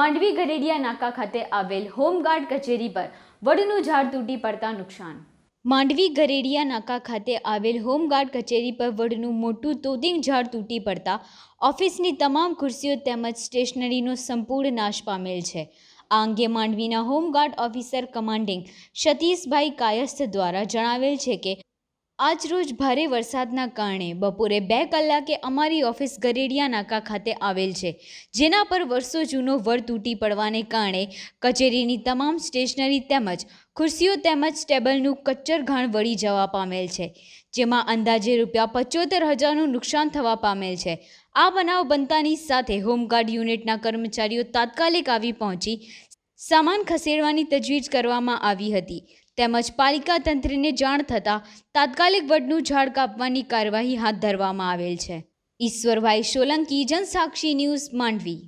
માંડવી ગરેડિયા નાકા ખાતે આવેલ હોમગાર્ડ કચેરી પર વડનું ઝાડ તૂટી પડતા નુકસાન માંડવી ગરેડિયા નાકા ખાતે આવેલ હોમગાર્ડ કચેરી પર વડનું મોટું તોદિંગ ઝાડ તૂટી પડતા ઓફિસની તમામ ખુરશીઓ તેમજ સ્ટેશનરીનો સંપૂર્ણ નાશ પામેલ છે આ અંગે માંડવીના home guard officer commanding Satishbhai Kayastha દ્વારા જણાવેલ છે કે આજરોજ ભારે વરસાદના કારણે બપોરે બે કલાકે અમારી ઓફિસ ગરેડિયા નાકા ખાતે આવેલ છે જેના પર વર્ષો જૂનો વર તૂટી પડવાને કારણે કચેરીની તમામ સ્ટેશનરી તેમજ ખુરશીઓ તેમજ ટેબલનું કચ્ચર ઘાણ વળી જવા પામેલ છે જેમાં અંદાજે રૂપિયા પંચોતેર હજારનું નુકસાન થવા પામેલ છે આ બનાવ બનતાની સાથે હોમગાર્ડ યુનિટના કર્મચારીઓ તાત્કાલિક આવી પહોંચી સામાન ખસેડવાની તજવીજ કરવામાં આવી હતી તેમજ પાલિકા તંત્રીને જાણ થતાં તાત્કાલિક વડનું ઝાડ કાપવાની કાર્યવાહી હાથ ધરવામાં આવેલ છે ઈશ્વરભાઈ સોલંકી જનસાક્ષી ન્યૂઝ માંડવી